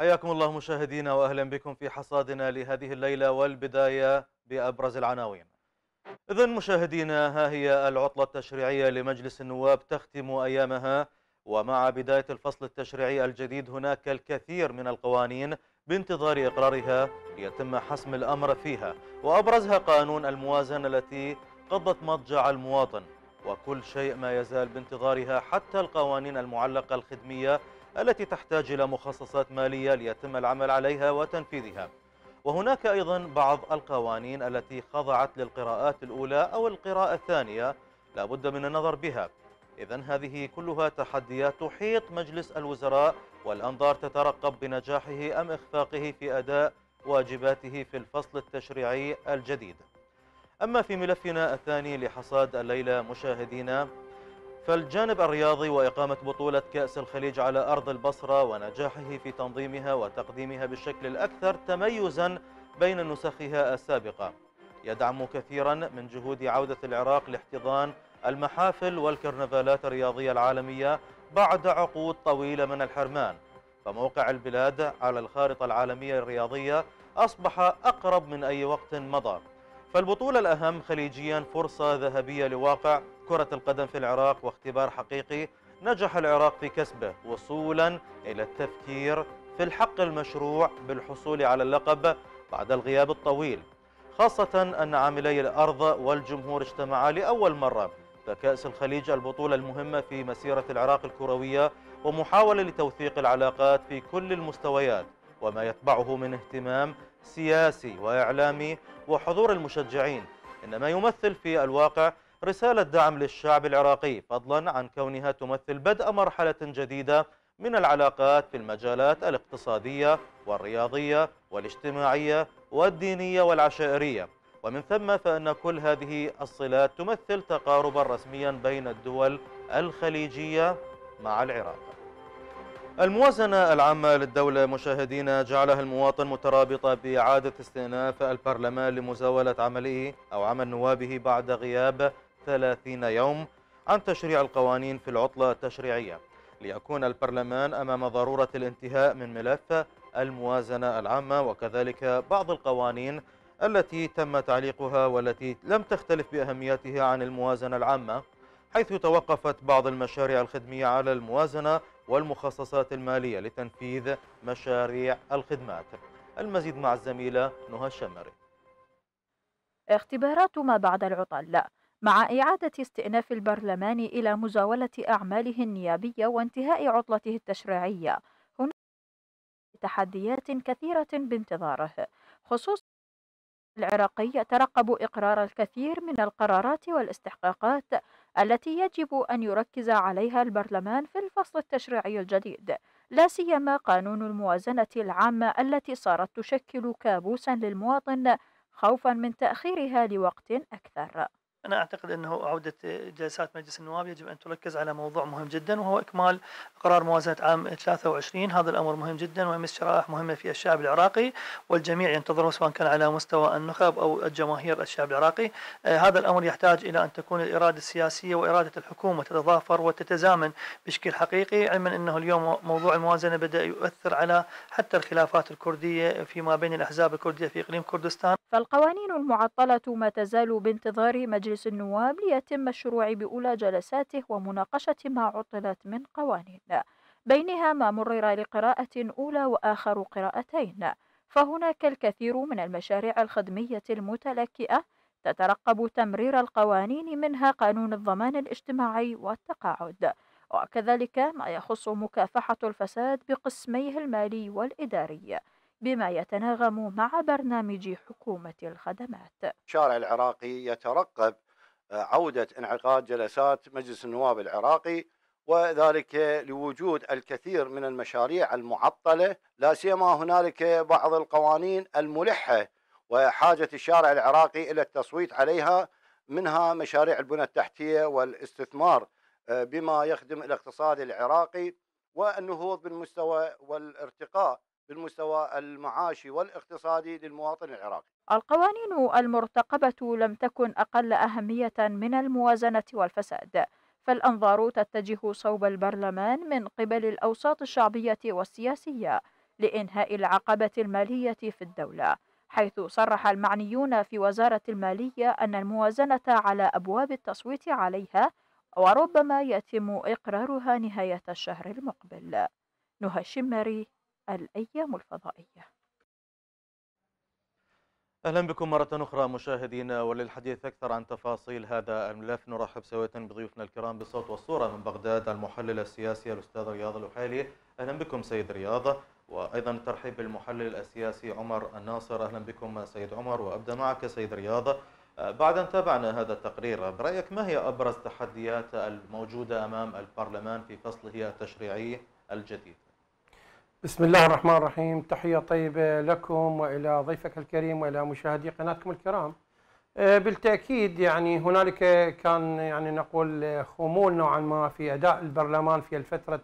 حياكم الله مشاهدينا واهلا بكم في حصادنا لهذه الليله والبدايه بابرز العناوين. اذا مشاهدينا ها هي العطله التشريعيه لمجلس النواب تختم ايامها ومع بدايه الفصل التشريعي الجديد هناك الكثير من القوانين بانتظار اقرارها ليتم حسم الامر فيها وابرزها قانون الموازنه التي قضت مضجع المواطن وكل شيء ما يزال بانتظارها حتى القوانين المعلقه الخدميه التي تحتاج إلى مخصصات مالية ليتم العمل عليها وتنفيذها وهناك أيضا بعض القوانين التي خضعت للقراءات الأولى أو القراءة الثانية لا بد من النظر بها إذا هذه كلها تحديات تحيط مجلس الوزراء والأنظار تترقب بنجاحه أم إخفاقه في أداء واجباته في الفصل التشريعي الجديد أما في ملفنا الثاني لحصاد الليلة مشاهدينا فالجانب الرياضي وإقامة بطولة كأس الخليج على أرض البصرة ونجاحه في تنظيمها وتقديمها بالشكل الأكثر تميزا بين نسخها السابقة يدعم كثيرا من جهود عودة العراق لاحتضان المحافل والكرنفالات الرياضية العالمية بعد عقود طويلة من الحرمان فموقع البلاد على الخارطة العالمية الرياضية أصبح أقرب من أي وقت مضى فالبطولة الأهم خليجيا فرصة ذهبية لواقع كرة القدم في العراق واختبار حقيقي نجح العراق في كسبه وصولا إلى التفكير في الحق المشروع بالحصول على اللقب بعد الغياب الطويل خاصة أن عاملي الأرض والجمهور اجتمعا لأول مرة فكأس الخليج البطولة المهمة في مسيرة العراق الكروية ومحاولة لتوثيق العلاقات في كل المستويات وما يتبعه من اهتمام سياسي وإعلامي وحضور المشجعين إنما يمثل في الواقع رسالة دعم للشعب العراقي فضلا عن كونها تمثل بدء مرحلة جديدة من العلاقات في المجالات الاقتصادية والرياضية والاجتماعية والدينية والعشائرية ومن ثم فإن كل هذه الصلات تمثل تقاربا رسميا بين الدول الخليجية مع العراق الموازنة العامة للدولة مشاهدينا جعلها المواطن مترابطة بإعادة استئناف البرلمان لمزاولة عمله أو عمل نوابه بعد غياب 30 يوم عن تشريع القوانين في العطلة التشريعية ليكون البرلمان أمام ضرورة الانتهاء من ملف الموازنة العامة وكذلك بعض القوانين التي تم تعليقها والتي لم تختلف بأهميتها عن الموازنة العامة حيث توقفت بعض المشاريع الخدمية على الموازنة والمخصصات المالية لتنفيذ مشاريع الخدمات المزيد مع الزميلة نهى الشمري اختبارات ما بعد العطل مع إعادة استئناف البرلمان إلى مزاولة أعماله النيابية وانتهاء عطلته التشريعية هناك تحديات كثيرة بانتظاره خصوصا العراقي يترقب إقرار الكثير من القرارات والاستحقاقات التي يجب أن يركز عليها البرلمان في الفصل التشريعي الجديد لا سيما قانون الموازنة العامة التي صارت تشكل كابوسا للمواطن خوفا من تأخيرها لوقت أكثر أنا أعتقد أنه عودة جلسات مجلس النواب يجب أن تركز على موضوع مهم جدا وهو إكمال قرار موازنة عام 23 هذا الأمر مهم جدا ويمس شرائح مهمة في الشعب العراقي والجميع ينتظره سواء كان على مستوى النخب أو الجماهير الشعب العراقي آه هذا الأمر يحتاج إلى أن تكون الإرادة السياسية وإرادة الحكومة تتضافر وتتزامن بشكل حقيقي علما أنه اليوم موضوع الموازنة بدأ يؤثر على حتى الخلافات الكردية فيما بين الأحزاب الكردية في إقليم كردستان فالقوانين المعطلة ما تزال بانتظار مجلس مجلس النواب ليتم الشروع بأولى جلساته ومناقشة ما عطلت من قوانين بينها ما مرر لقراءة أولى وآخر قراءتين فهناك الكثير من المشاريع الخدمية المتلكئة تترقب تمرير القوانين منها قانون الضمان الاجتماعي والتقاعد وكذلك ما يخص مكافحة الفساد بقسميه المالي والإداري بما يتناغم مع برنامج حكومة الخدمات الشارع العراقي يترقب آه، عودة انعقاد جلسات مجلس النواب العراقي وذلك لوجود الكثير من المشاريع المعطلة لا سيما هنالك بعض القوانين الملحة وحاجة الشارع العراقي إلى التصويت عليها منها مشاريع البنى التحتية والاستثمار آه، بما يخدم الاقتصاد العراقي والنهوض بالمستوى والارتقاء بالمستوى المعاشي والاقتصادي للمواطن العراقي القوانين المرتقبة لم تكن أقل أهمية من الموازنة والفساد فالأنظار تتجه صوب البرلمان من قبل الأوساط الشعبية والسياسية لإنهاء العقبة المالية في الدولة حيث صرح المعنيون في وزارة المالية أن الموازنة على أبواب التصويت عليها وربما يتم إقرارها نهاية الشهر المقبل نهى الشمري الأيام الفضائية أهلا بكم مرة أخرى مشاهدينا وللحديث أكثر عن تفاصيل هذا الملف نرحب سوية بضيوفنا الكرام بالصوت والصورة من بغداد المحلل السياسي الأستاذ رياض الوحيلي أهلا بكم سيد رياض وأيضا الترحيب بالمحلل السياسي عمر الناصر أهلا بكم سيد عمر وأبدأ معك سيد رياض بعد أن تابعنا هذا التقرير برأيك ما هي أبرز تحديات الموجودة أمام البرلمان في فصله التشريعي الجديد؟ بسم الله الرحمن الرحيم تحية طيبة لكم وإلى ضيفك الكريم وإلى مشاهدي قناتكم الكرام آه، بالتأكيد يعني هنالك كان يعني نقول خمول نوعا ما في أداء البرلمان في الفترة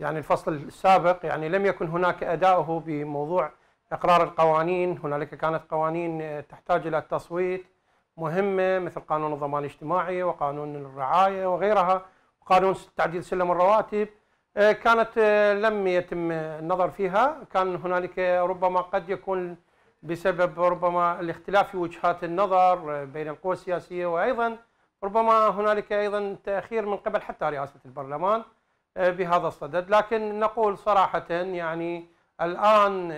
يعني الفصل السابق يعني لم يكن هناك أداؤه بموضوع إقرار القوانين هنالك كانت قوانين تحتاج إلى التصويت مهمة مثل قانون الضمان الاجتماعي وقانون الرعاية وغيرها قانون تعديل سلم الرواتب آه، كانت آه، لم يتم النظر فيها كان هنالك ربما قد يكون بسبب ربما الاختلاف في وجهات النظر آه، بين القوى السياسية وأيضا ربما هنالك أيضا تأخير من قبل حتى رئاسة البرلمان بهذا الصدد لكن نقول صراحة يعني الآن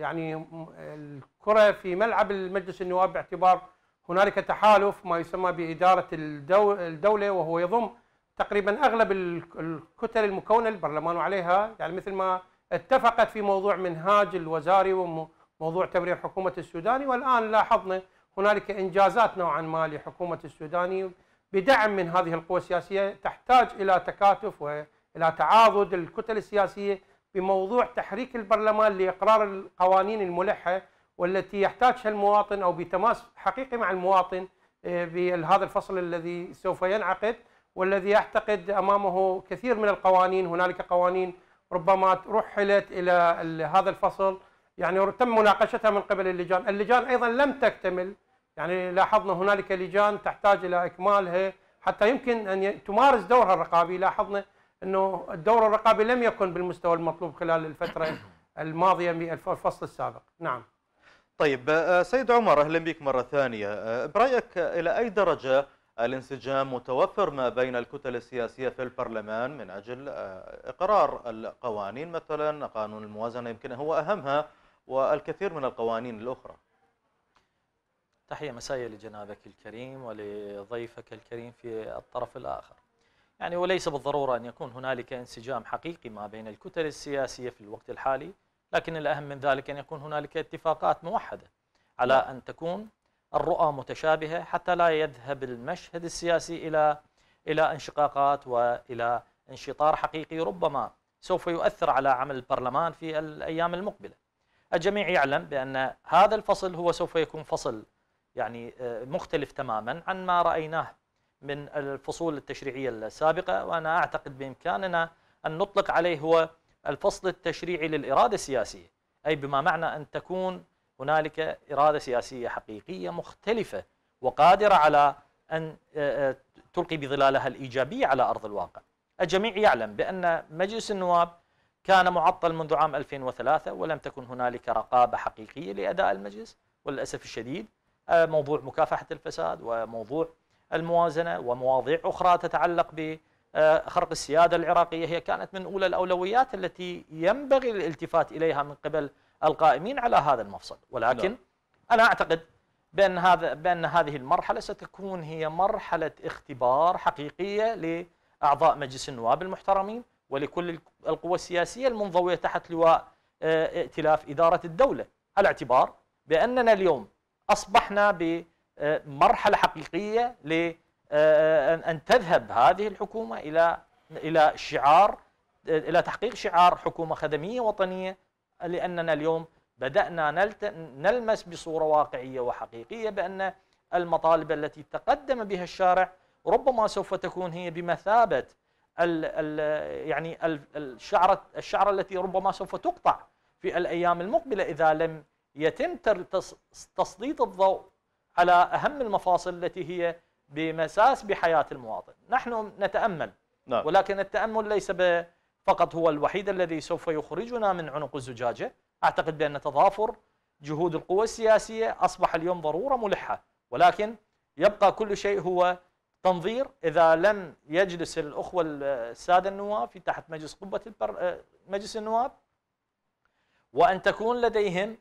يعني الكرة في ملعب المجلس النواب باعتبار هنالك تحالف ما يسمى بإدارة الدولة وهو يضم تقريبا اغلب الكتل المكونه للبرلمان وعليها يعني مثل ما اتفقت في موضوع منهاج الوزاري وموضوع تبرير حكومه السوداني والان لاحظنا هنالك انجازات نوعا ما لحكومه السوداني بدعم من هذه القوى السياسيه تحتاج الى تكاتف والى تعاضد الكتل السياسيه بموضوع تحريك البرلمان لاقرار القوانين الملحه والتي يحتاجها المواطن او بتماس حقيقي مع المواطن آه، بهذا الفصل الذي سوف ينعقد والذي يعتقد امامه كثير من القوانين هنالك قوانين ربما رحلت الى هذا الفصل يعني تم مناقشتها من قبل اللجان، اللجان ايضا لم تكتمل يعني لاحظنا هنالك لجان تحتاج الى اكمالها حتى يمكن ان تمارس دورها الرقابي، لاحظنا انه الدور الرقابي لم يكن بالمستوى المطلوب خلال الفتره الماضيه من الفصل السابق، نعم. طيب آه، سيد عمر اهلا بك مره ثانيه، آه، برايك الى اي درجه الانسجام متوفر ما بين الكتل السياسية في البرلمان من أجل آه، إقرار القوانين مثلا قانون الموازنة يمكن هو أهمها والكثير من القوانين الأخرى تحية مسائية لجنابك الكريم ولضيفك الكريم في الطرف الآخر يعني وليس بالضرورة أن يكون هنالك انسجام حقيقي ما بين الكتل السياسية في الوقت الحالي لكن الأهم من ذلك أن يكون هنالك اتفاقات موحدة على نعم. أن تكون الرؤى متشابهة حتى لا يذهب المشهد السياسي إلى إلى انشقاقات وإلى انشطار حقيقي ربما سوف يؤثر على عمل البرلمان في الأيام المقبلة الجميع يعلم بأن هذا الفصل هو سوف يكون فصل يعني آه، مختلف تماما عن ما رأيناه من الفصول التشريعية السابقة وأنا أعتقد بإمكاننا أن نطلق عليه هو الفصل التشريعي للإرادة السياسية أي بما معنى أن تكون هنالك إرادة سياسية حقيقية مختلفة وقادرة على أن آه، آه، تلقي بظلالها الإيجابية على أرض الواقع الجميع يعلم بأن مجلس النواب كان معطل منذ عام 2003 ولم تكن هنالك رقابة حقيقية لأداء المجلس وللأسف الشديد آه، موضوع مكافحة الفساد وموضوع الموازنة ومواضيع أخرى تتعلق بخرق السيادة العراقية هي كانت من أولى الأولويات التي ينبغي الالتفات إليها من قبل القائمين على هذا المفصل ولكن لا. نعم. أنا أعتقد بأن, هذا بأن هذه المرحلة ستكون هي مرحلة اختبار حقيقية لأعضاء مجلس النواب المحترمين ولكل القوى السياسية المنضوية تحت لواء آه، ائتلاف إدارة الدولة على اعتبار بأننا اليوم أصبحنا بمرحلة حقيقية ل آه، آه، ان تذهب هذه الحكومة إلى إلى شعار إلى تحقيق شعار حكومة خدمية وطنية لأننا اليوم بدأنا نلمس بصورة واقعية وحقيقية بأن المطالب التي تقدم بها الشارع ربما سوف تكون هي بمثابة الـ الـ يعني الشعرة الشعرة التي ربما سوف تقطع في الأيام المقبلة إذا لم يتم تسليط الضوء على أهم المفاصل التي هي بمساس بحياة المواطن نحن نتأمل نعم. ولكن التأمل ليس ب فقط هو الوحيد الذي سوف يخرجنا من عنق الزجاجة أعتقد بأن تضافر جهود القوى السياسية أصبح اليوم ضرورة ملحة ولكن يبقى كل شيء هو تنظير إذا لم يجلس الأخوة السادة النواب في تحت مجلس قبة البر... مجلس النواب وأن تكون لديهم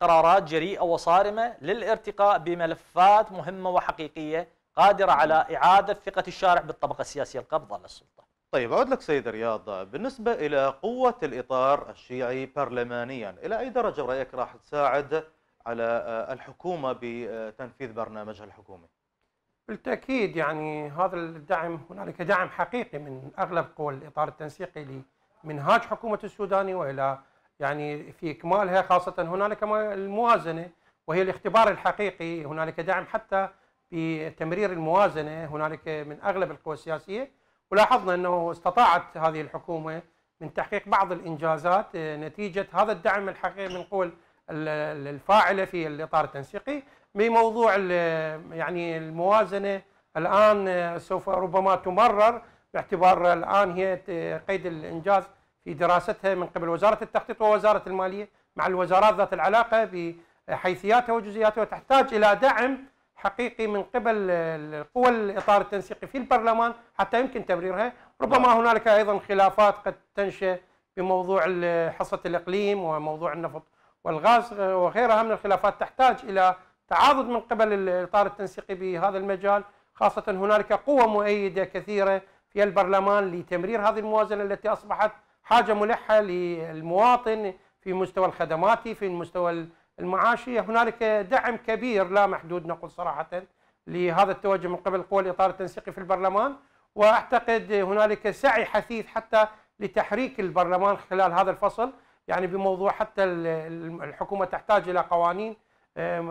قرارات جريئة وصارمة للارتقاء بملفات مهمة وحقيقية قادرة على إعادة ثقة الشارع بالطبقة السياسية القبضة للسلطة طيب أعود لك سيد رياض بالنسبة إلى قوة الإطار الشيعي برلمانيا إلى أي درجة برأيك راح تساعد على آه، الحكومة بتنفيذ برنامجها الحكومي بالتأكيد يعني هذا الدعم هنالك دعم حقيقي من أغلب قوى الإطار التنسيقي لمنهاج حكومة السوداني وإلى يعني في إكمالها خاصة هنالك الموازنة وهي الاختبار الحقيقي هنالك دعم حتى بتمرير الموازنة هنالك من أغلب القوى السياسية ولاحظنا أنه استطاعت هذه الحكومة من تحقيق بعض الإنجازات آه، نتيجة هذا الدعم الحقيقي من قوى الفاعلة في الإطار التنسيقي بموضوع يعني الموازنة الآن آه، سوف ربما تمرر باعتبار الآن هي آه، قيد الإنجاز في دراستها من قبل وزارة التخطيط ووزارة المالية مع الوزارات ذات العلاقة بحيثياتها وجزئياتها وتحتاج إلى دعم حقيقي من قبل القوى الاطار التنسيقي في البرلمان حتى يمكن تبريرها، ربما نعم. هنالك ايضا خلافات قد تنشا بموضوع حصه الاقليم وموضوع النفط والغاز وغيرها من الخلافات تحتاج الى تعاضد من قبل الاطار التنسيقي بهذا المجال، خاصه هنالك قوى مؤيده كثيره في البرلمان لتمرير هذه الموازنه التي اصبحت حاجه ملحه للمواطن في مستوى الخدمات في المستوى المعاشي هنالك دعم كبير لا محدود نقول صراحة لهذا التوجه من قبل قوى الإطار التنسيقي في البرلمان وأعتقد هنالك سعي حثيث حتى لتحريك البرلمان خلال هذا الفصل يعني بموضوع حتى الحكومة تحتاج إلى قوانين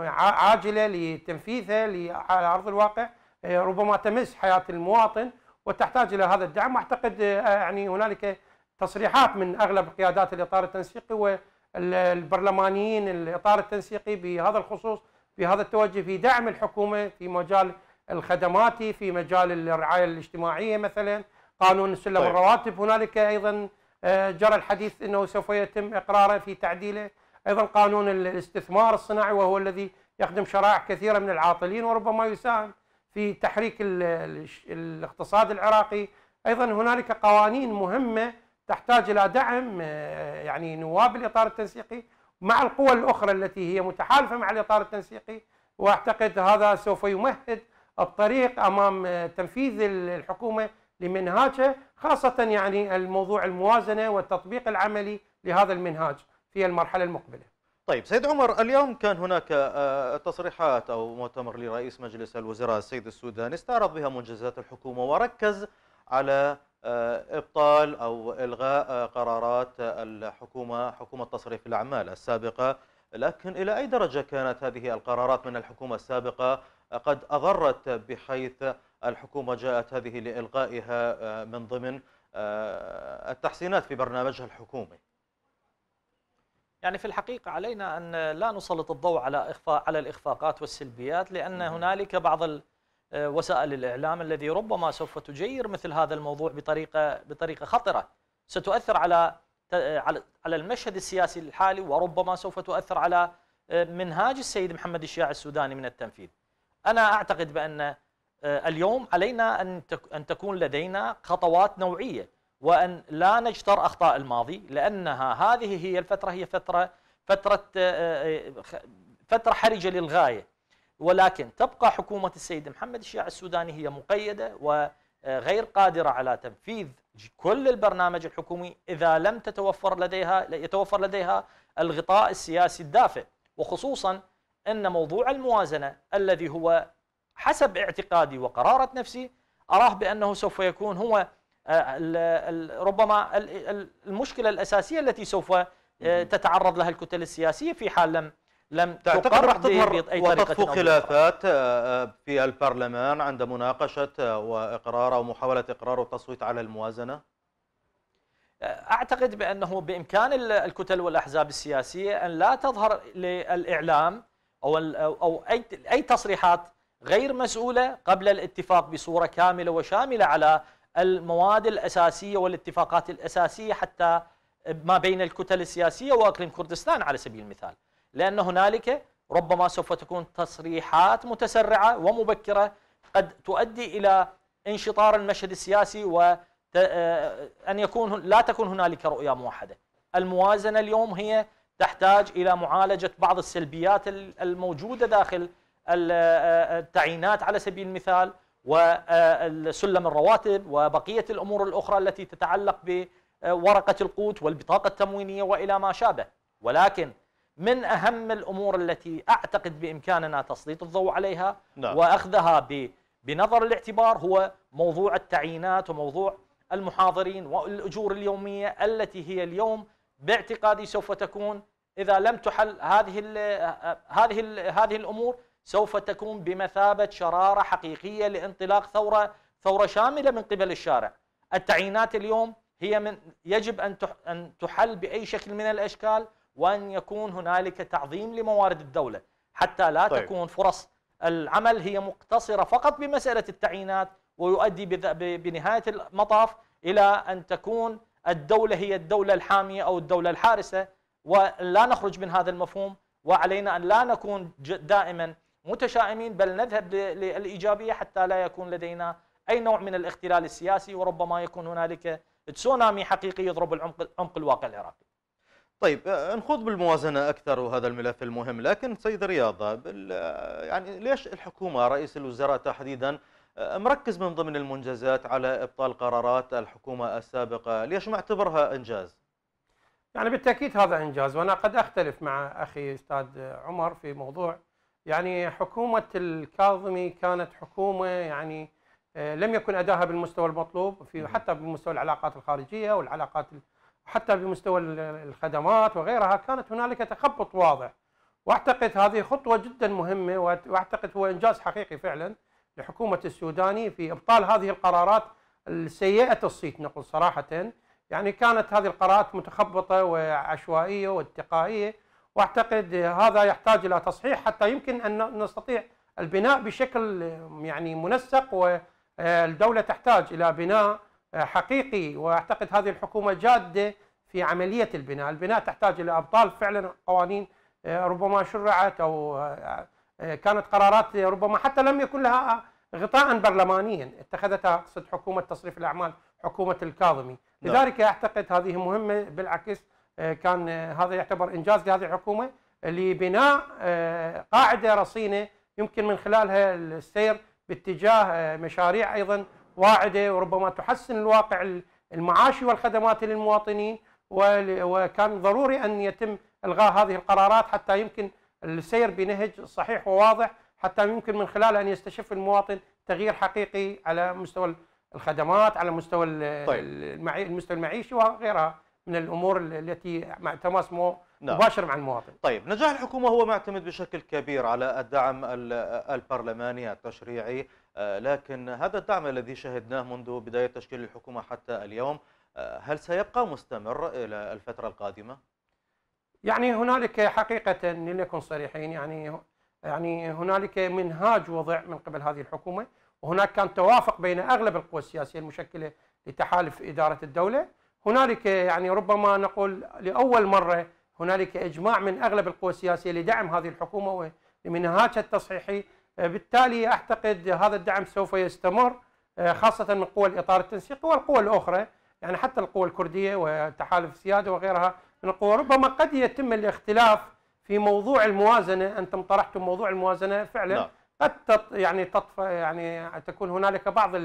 عاجلة لتنفيذها على أرض الواقع آه، ربما تمس حياة المواطن وتحتاج إلى هذا الدعم وأعتقد آه، يعني هنالك تصريحات من أغلب قيادات الإطار التنسيقي البرلمانيين الاطار التنسيقي بهذا الخصوص بهذا التوجه في دعم الحكومه في مجال الخدماتي في مجال الرعايه الاجتماعيه مثلا قانون سلم طيب. الرواتب هنالك ايضا آه، جرى الحديث انه سوف يتم اقراره في تعديله ايضا قانون الاستثمار الصناعي وهو الذي يخدم شرائح كثيره من العاطلين وربما يساهم في تحريك الاقتصاد العراقي ايضا هنالك قوانين مهمه تحتاج إلى دعم آه، يعني نواب الإطار التنسيقي مع القوى الأخرى التي هي متحالفة مع الإطار التنسيقي وأعتقد هذا سوف يمهد الطريق أمام آه، تنفيذ الحكومة لمنهاجه خاصة يعني الموضوع الموازنة والتطبيق العملي لهذا المنهاج في المرحلة المقبلة طيب سيد عمر اليوم كان هناك آه، تصريحات أو مؤتمر لرئيس مجلس الوزراء السيد السوداني استعرض بها منجزات الحكومة وركز على آه، ابطال او الغاء قرارات الحكومه حكومه تصريف الاعمال السابقه لكن الى اي درجه كانت هذه القرارات من الحكومه السابقه قد اضرت بحيث الحكومه جاءت هذه لالغائها آه، من ضمن آه، التحسينات في برنامجها الحكومي يعني في الحقيقة علينا أن لا نسلط الضوء على إخفاء على الإخفاقات والسلبيات لأن هنالك بعض آه، وسائل الإعلام الذي ربما سوف تجير مثل هذا الموضوع بطريقة بطريقة خطرة ستؤثر على آه، على المشهد السياسي الحالي وربما سوف تؤثر على آه، منهاج السيد محمد الشياع السوداني من التنفيذ أنا أعتقد بأن اليوم علينا أن تكون لدينا خطوات نوعية وأن لا نجتر أخطاء الماضي لأنها هذه هي الفترة هي فترة فترة فترة حرجة للغاية ولكن تبقى حكومة السيد محمد الشيعي السوداني هي مقيدة وغير قادرة على تنفيذ كل البرنامج الحكومي إذا لم تتوفر لديها يتوفر لديها الغطاء السياسي الدافئ وخصوصا أن موضوع الموازنة الذي هو حسب اعتقادي وقرارة نفسي أراه بأنه سوف يكون هو آه، ربما المشكلة الأساسية التي سوف آه، تتعرض لها الكتل السياسية في حال لم لم تعتقد راح تظهر وتطفو خلافات آه، في البرلمان عند مناقشة آه، وإقرار أو محاولة إقرار وتصويت على الموازنة؟ آه، أعتقد بأنه بإمكان الكتل والأحزاب السياسية أن لا تظهر للإعلام أو, أو أي, أي تصريحات غير مسؤولة قبل الاتفاق بصورة كاملة وشاملة على المواد الأساسية والاتفاقات الأساسية حتى ما بين الكتل السياسية وأقليم كردستان على سبيل المثال لأن هنالك ربما سوف تكون تصريحات متسرعة ومبكرة قد تؤدي إلى انشطار المشهد السياسي وأن آه، يكون لا تكون هنالك رؤية موحدة الموازنة اليوم هي تحتاج إلى معالجة بعض السلبيات الموجودة داخل آه، آه، التعيينات على سبيل المثال وسلم الرواتب وبقية الأمور الأخرى التي تتعلق بورقة القوت والبطاقة التموينية وإلى ما شابه ولكن من أهم الأمور التي أعتقد بإمكاننا تسليط الضوء عليها نعم. وأخذها بنظر الاعتبار هو موضوع التعيينات وموضوع المحاضرين والأجور اليومية التي هي اليوم باعتقادي سوف تكون إذا لم تحل هذه الـ هذه الـ هذه الأمور سوف تكون بمثابة شرارة حقيقية لانطلاق ثورة ثورة شاملة من قبل الشارع التعيينات اليوم هي من يجب أن أن تحل بأي شكل من الأشكال وأن يكون هنالك تعظيم لموارد الدولة حتى لا طيب. تكون فرص العمل هي مقتصرة فقط بمسألة التعيينات ويؤدي بنهاية المطاف إلى أن تكون الدولة هي الدولة الحامية أو الدولة الحارسة ولا نخرج من هذا المفهوم وعلينا أن لا نكون دائما متشائمين بل نذهب للإيجابية حتى لا يكون لدينا أي نوع من الاختلال السياسي وربما يكون هنالك تسونامي حقيقي يضرب العمق الواقع العراقي طيب آه، نخوض بالموازنة أكثر وهذا الملف المهم لكن سيد رياضة بال... آه، يعني ليش الحكومة رئيس الوزراء تحديدا آه، مركز من ضمن المنجزات على إبطال قرارات الحكومة السابقة ليش معتبرها إنجاز؟ يعني بالتأكيد هذا إنجاز وأنا قد أختلف مع أخي أستاذ عمر في موضوع يعني حكومة الكاظمي كانت حكومة يعني لم يكن أداها بالمستوى المطلوب في حتى بمستوى العلاقات الخارجية والعلاقات حتى بمستوى الخدمات وغيرها كانت هنالك تخبط واضح واعتقد هذه خطوه جدا مهمه واعتقد هو انجاز حقيقي فعلا لحكومه السوداني في ابطال هذه القرارات السيئه الصيت نقول صراحه يعني كانت هذه القرارات متخبطه وعشوائيه واتقائيه واعتقد هذا يحتاج الى تصحيح حتى يمكن ان نستطيع البناء بشكل يعني منسق والدوله تحتاج الى بناء آه، حقيقي واعتقد هذه الحكومه جاده في عمليه البناء، البناء تحتاج الى ابطال فعلا قوانين آه، ربما شرعت او آه، كانت قرارات ربما حتى لم يكن لها غطاء برلمانيا اتخذتها اقصد حكومه تصريف الاعمال حكومه الكاظمي، نعم. لذلك اعتقد هذه مهمه بالعكس كان هذا يعتبر انجاز لهذه الحكومه لبناء قاعده رصينه يمكن من خلالها السير باتجاه مشاريع ايضا واعده وربما تحسن الواقع المعاشي والخدمات للمواطنين وكان ضروري ان يتم الغاء هذه القرارات حتى يمكن السير بنهج صحيح وواضح حتى يمكن من خلاله ان يستشف المواطن تغيير حقيقي على مستوى الخدمات على مستوى طيب. المستوى المعيشي وغيرها من الامور التي مع تماس نعم. مباشر نعم. مع المواطن. طيب نجاح الحكومه هو معتمد بشكل كبير على الدعم البرلماني التشريعي آه، لكن هذا الدعم الذي شهدناه منذ بداية تشكيل الحكومة حتى اليوم آه، هل سيبقى مستمر إلى الفترة القادمة؟ يعني هنالك حقيقة لنكن صريحين يعني يعني هنالك منهاج وضع من قبل هذه الحكومة وهناك كان توافق بين أغلب القوى السياسية المشكلة لتحالف إدارة الدولة هنالك يعني ربما نقول لأول مرة هنالك إجماع من أغلب القوى السياسية لدعم هذه الحكومة ومنهاجها التصحيحي آه، بالتالي اعتقد هذا الدعم سوف يستمر آه، خاصه من قوى الاطار التنسيقي والقوى الاخرى يعني حتى القوى الكرديه وتحالف سياده وغيرها من القوى ربما قد يتم الاختلاف في موضوع الموازنه انتم طرحتم موضوع الموازنه فعلا لا. نعم. قد تط يعني تطفى يعني تكون هنالك بعض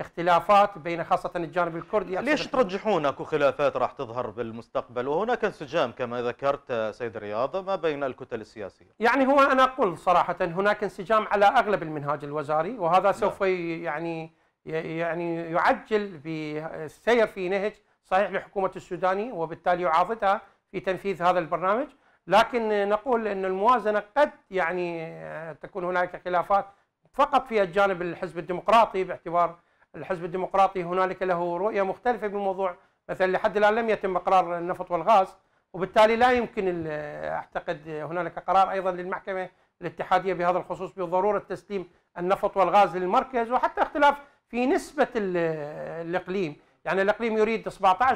اختلافات بين خاصة الجانب الكردي ليش ترجحون أكو خلافات راح تظهر بالمستقبل وهناك انسجام كما ذكرت آه، سيد رياض ما بين الكتل السياسية يعني هو أنا أقول صراحة هناك انسجام على أغلب المنهاج الوزاري وهذا نعم. سوف يعني يعني يعجل بالسير في نهج صحيح لحكومة السوداني وبالتالي يعاضدها في تنفيذ هذا البرنامج لكن نقول أن الموازنة قد يعني آه، تكون هناك خلافات فقط في الجانب الحزب الديمقراطي باعتبار الحزب الديمقراطي هنالك له رؤيه مختلفه بالموضوع مثلا لحد الان لم يتم اقرار النفط والغاز وبالتالي لا يمكن اعتقد هنالك قرار ايضا للمحكمه الاتحاديه بهذا الخصوص بضروره تسليم النفط والغاز للمركز وحتى اختلاف في نسبه الاقليم يعني الاقليم يريد 17%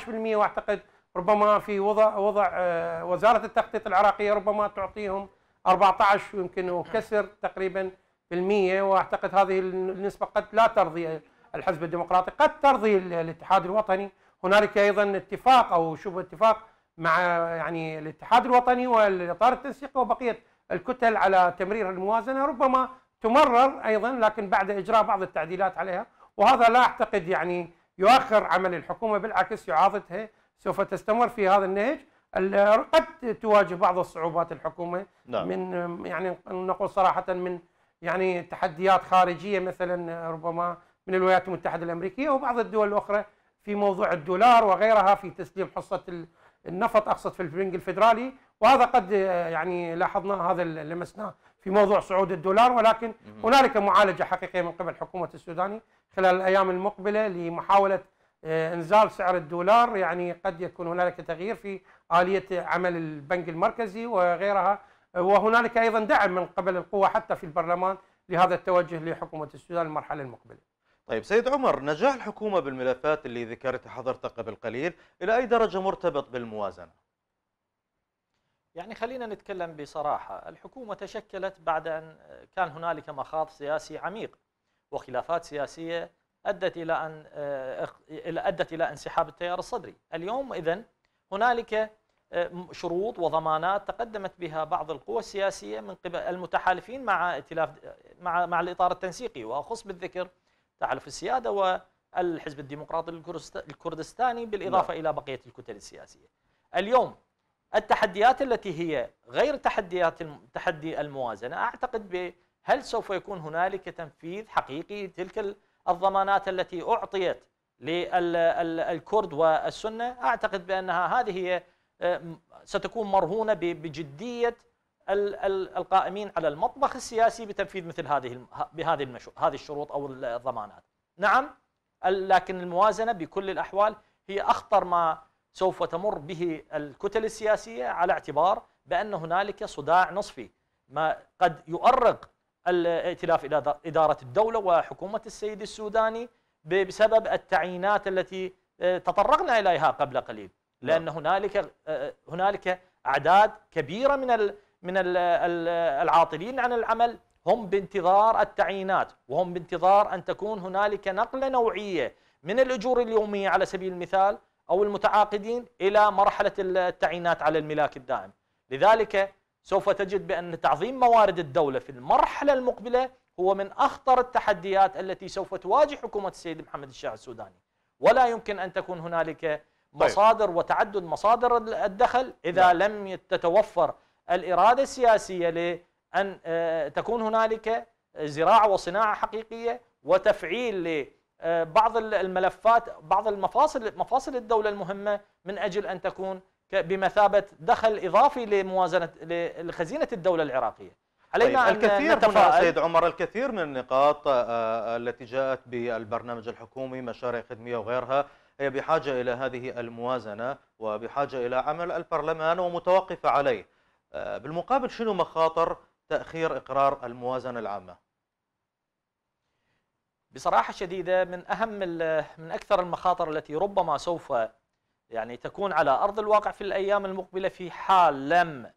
واعتقد ربما في وضع وضع آه، وزاره التخطيط العراقيه ربما تعطيهم 14 يمكن وكسر تقريبا بالمية واعتقد هذه النسبه قد لا ترضي الحزب الديمقراطي قد ترضي الاتحاد الوطني هنالك ايضا اتفاق او شبه اتفاق مع يعني الاتحاد الوطني والاطار التنسيقي وبقيه الكتل على تمرير الموازنه ربما تمرر ايضا لكن بعد اجراء بعض التعديلات عليها وهذا لا اعتقد يعني يؤخر عمل الحكومه بالعكس يعاضدها سوف تستمر في هذا النهج قد تواجه بعض الصعوبات الحكومه نعم. من يعني نقول صراحه من يعني تحديات خارجيه مثلا ربما من الولايات المتحدة الأمريكية وبعض الدول الأخرى في موضوع الدولار وغيرها في تسليم حصة النفط أقصد في البنك الفيدرالي وهذا قد يعني لاحظنا هذا لمسناه في موضوع صعود الدولار ولكن هنالك معالجة حقيقية من قبل حكومة السوداني خلال الأيام المقبلة لمحاولة آه، انزال سعر الدولار يعني قد يكون هنالك تغيير في آلية عمل البنك المركزي وغيرها آه، وهنالك أيضا دعم من قبل القوى حتى في البرلمان لهذا التوجه لحكومة السودان المرحلة المقبلة طيب سيد عمر نجاح الحكومة بالملفات اللي ذكرتها حضرتك قبل قليل إلى أي درجة مرتبط بالموازنة؟ يعني خلينا نتكلم بصراحة الحكومة تشكلت بعد أن كان هنالك مخاض سياسي عميق وخلافات سياسية أدت إلى أن آه، أدت إلى انسحاب التيار الصدري اليوم إذا هنالك آه، شروط وضمانات تقدمت بها بعض القوى السياسية من قبل المتحالفين مع ائتلاف مع مع الإطار التنسيقي وأخص بالذكر تحالف السياده والحزب الديمقراطي الكردستاني بالاضافه لا. نعم. الى بقيه الكتل السياسيه. اليوم التحديات التي هي غير تحديات تحدي الموازنه اعتقد هل سوف يكون هنالك تنفيذ حقيقي تلك الضمانات التي اعطيت للكرد والسنه اعتقد بانها هذه هي آه، ستكون مرهونه بجديه القائمين على المطبخ السياسي بتنفيذ مثل هذه بهذه المشروع هذه الشروط او الضمانات. نعم لكن الموازنه بكل الاحوال هي اخطر ما سوف تمر به الكتل السياسيه على اعتبار بان هنالك صداع نصفي ما قد يؤرق الائتلاف الى اداره الدوله وحكومه السيد السوداني بسبب التعيينات التي آه، تطرقنا اليها قبل قليل لان نعم. هنالك آه، هنالك اعداد كبيره من من العاطلين عن العمل هم بانتظار التعيينات وهم بانتظار أن تكون هنالك نقلة نوعية من الأجور اليومية على سبيل المثال أو المتعاقدين إلى مرحلة التعيينات على الملاك الدائم لذلك سوف تجد بأن تعظيم موارد الدولة في المرحلة المقبلة هو من أخطر التحديات التي سوف تواجه حكومة السيد محمد الشاه السوداني ولا يمكن أن تكون هنالك طيب. مصادر وتعدد مصادر الدخل إذا لا. نعم. لم تتوفر الإرادة السياسية لأن آه، تكون هنالك زراعة وصناعة حقيقية وتفعيل لبعض آه، الملفات بعض المفاصل مفاصل الدولة المهمة من أجل أن تكون بمثابة دخل إضافي لموازنة لخزينة الدولة العراقية علينا طيب الكثير من سيد عمر الكثير من النقاط آه، التي جاءت بالبرنامج الحكومي مشاريع خدمية وغيرها هي بحاجة إلى هذه الموازنة وبحاجة إلى عمل البرلمان ومتوقفة عليه آه، بالمقابل شنو مخاطر تاخير اقرار الموازنه العامه بصراحه شديده من اهم من اكثر المخاطر التي ربما سوف يعني تكون على ارض الواقع في الايام المقبله في حال لم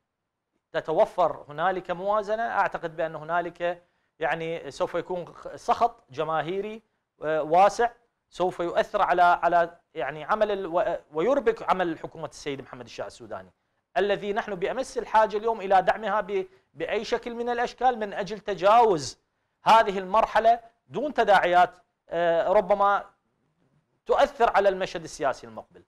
تتوفر هنالك موازنه اعتقد بان هنالك يعني سوف يكون سخط جماهيري آه، واسع سوف يؤثر على على يعني عمل ويربك عمل حكومه السيد محمد الشاه السوداني الذي نحن بأمس الحاجة اليوم إلى دعمها بأي شكل من الأشكال من أجل تجاوز هذه المرحلة دون تداعيات آه، ربما تؤثر على المشهد السياسي المقبل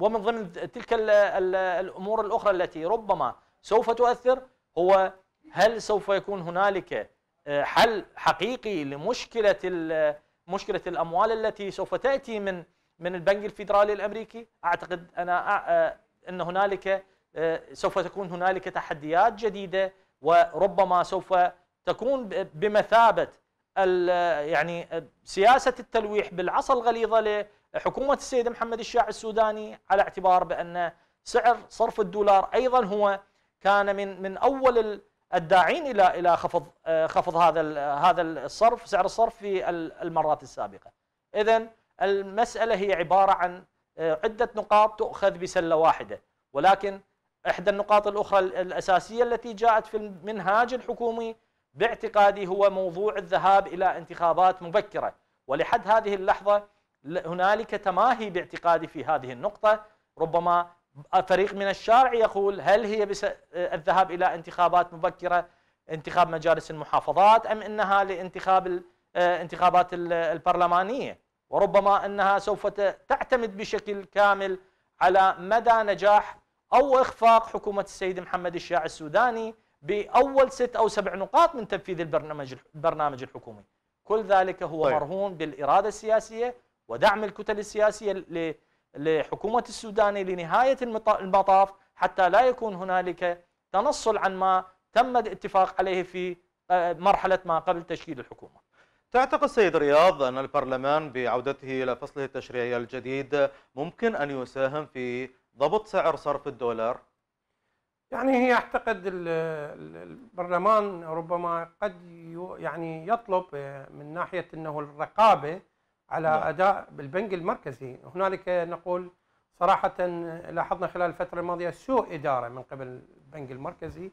ومن ضمن تلك الأمور الأخرى التي ربما سوف تؤثر هو هل سوف يكون هنالك آه، حل حقيقي لمشكلة مشكلة الأموال التي سوف تأتي من من البنك الفيدرالي الأمريكي أعتقد أنا آه، أن هنالك آه، سوف تكون هنالك تحديات جديده وربما سوف تكون بمثابه يعني سياسه التلويح بالعصا الغليظه لحكومه السيد محمد الشاع السوداني على اعتبار بان سعر صرف الدولار ايضا هو كان من من اول الداعين الى الى خفض آه، خفض هذا هذا الصرف سعر الصرف في المرات السابقه. اذا المساله هي عباره عن آه، عده نقاط تؤخذ بسله واحده ولكن احدى النقاط الاخرى الاساسيه التي جاءت في المنهاج الحكومي باعتقادي هو موضوع الذهاب الى انتخابات مبكره ولحد هذه اللحظه هنالك تماهي باعتقادي في هذه النقطه ربما فريق من الشارع يقول هل هي بس الذهاب الى انتخابات مبكره انتخاب مجالس المحافظات ام انها لانتخاب الانتخابات آه، البرلمانيه وربما انها سوف تعتمد بشكل كامل على مدى نجاح او اخفاق حكومه السيد محمد الشاع السوداني باول ست او سبع نقاط من تنفيذ البرنامج البرنامج الحكومي. كل ذلك هو طيب. مرهون بالاراده السياسيه ودعم الكتل السياسيه لحكومه السوداني لنهايه المطاف حتى لا يكون هنالك تنصل عن ما تم الاتفاق عليه في آه، مرحله ما قبل تشكيل الحكومه. تعتقد السيد رياض أن البرلمان بعودته إلى فصله التشريعي الجديد ممكن أن يساهم في ضبط سعر صرف الدولار يعني هي اعتقد البرلمان ربما قد يعني يطلب آه، من ناحيه انه الرقابه على نعم. اداء البنك المركزي هنالك نقول صراحه آه، لاحظنا خلال الفتره الماضيه سوء اداره من قبل البنك المركزي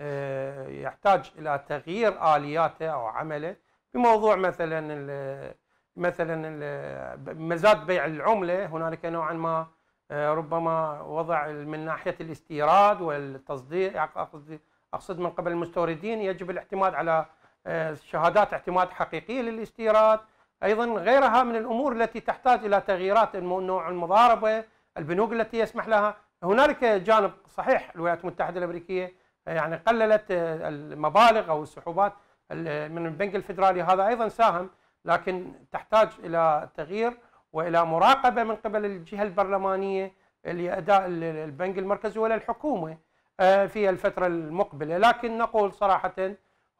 آه، يحتاج الى تغيير الياته او عمله بموضوع مثلا مثلا مزاد بيع العمله هنالك نوعا ما آه، ربما وضع من ناحيه الاستيراد والتصدير اقصد من قبل المستوردين يجب الاعتماد على آه، شهادات اعتماد حقيقيه للاستيراد ايضا غيرها من الامور التي تحتاج الى تغييرات نوع المضاربه البنوك التي يسمح لها هنالك جانب صحيح الولايات المتحده الامريكيه آه، يعني قللت المبالغ او السحوبات من البنك الفدرالي هذا ايضا ساهم لكن تحتاج الى تغيير والى مراقبه من قبل الجهه البرلمانيه لاداء البنك المركزي ولا الحكومه آه، في الفتره المقبله، لكن نقول صراحه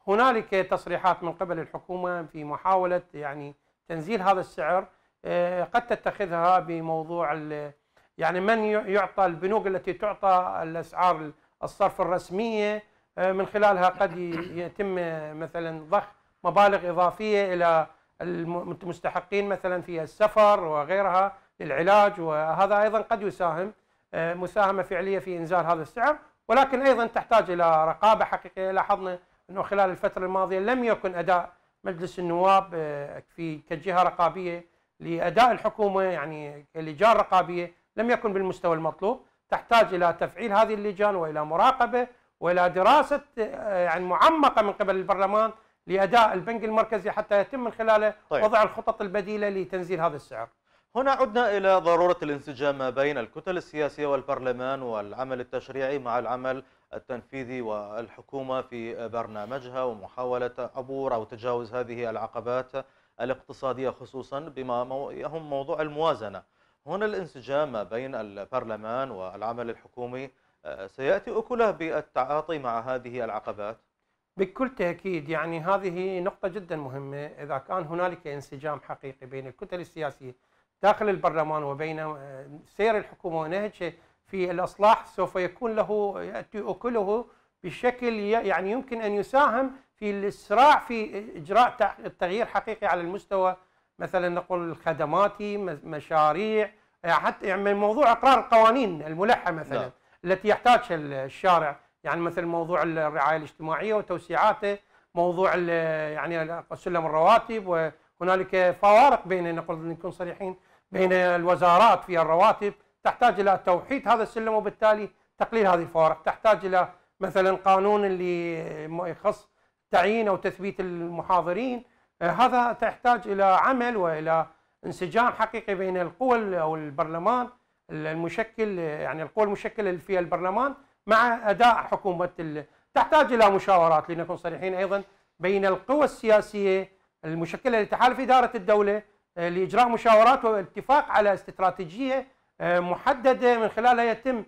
هنالك تصريحات من قبل الحكومه في محاوله يعني تنزيل هذا السعر آه، قد تتخذها بموضوع يعني من يعطى البنوك التي تعطى الاسعار الصرف الرسميه آه، من خلالها قد يتم مثلا ضخ مبالغ اضافيه الى المستحقين مثلا في السفر وغيرها للعلاج وهذا ايضا قد يساهم آه، مساهمه فعليه في انزال هذا السعر ولكن ايضا تحتاج الى رقابه حقيقيه لاحظنا انه خلال الفتره الماضيه لم يكن اداء مجلس النواب آه، في كجهه رقابيه لاداء الحكومه يعني لجان رقابيه لم يكن بالمستوى المطلوب تحتاج الى تفعيل هذه اللجان والى مراقبه والى دراسه آه، يعني معمقه من قبل البرلمان لاداء البنك المركزي حتى يتم من خلاله طيب. وضع الخطط البديله لتنزيل هذا السعر. هنا عدنا الى ضروره الانسجام ما بين الكتل السياسيه والبرلمان والعمل التشريعي مع العمل التنفيذي والحكومه في برنامجها ومحاوله عبور او تجاوز هذه العقبات الاقتصاديه خصوصا بما يهم موضوع الموازنه. هنا الانسجام بين البرلمان والعمل الحكومي آه، سياتي اكله بالتعاطي مع هذه العقبات. بكل تأكيد يعني هذه نقطة جدا مهمة إذا كان هنالك انسجام حقيقي بين الكتل السياسية داخل البرلمان وبين آه، سير الحكومة ونهجها في الإصلاح سوف يكون له يأتي أكله بشكل يعني يمكن أن يساهم في الإسراع في إجراء تغيير حقيقي على المستوى مثلا نقول الخدماتي مشاريع حتى يعني موضوع إقرار القوانين الملحة مثلا لا. نعم. التي يحتاجها الشارع يعني مثل موضوع الرعايه الاجتماعيه وتوسيعاته موضوع يعني سلم الرواتب وهنالك فوارق بين نقول نكون صريحين بين الوزارات في الرواتب تحتاج الى توحيد هذا السلم وبالتالي تقليل هذه الفوارق تحتاج الى مثلا قانون اللي يخص تعيين او تثبيت المحاضرين هذا تحتاج الى عمل والى انسجام حقيقي بين القوى او البرلمان المشكل يعني القوى المشكله في البرلمان مع اداء حكومه ال... تحتاج الى مشاورات لنكون صريحين ايضا بين القوى السياسيه المشكله لتحالف اداره الدوله آه، لاجراء مشاورات والاتفاق على استراتيجيه آه، محدده من خلالها يتم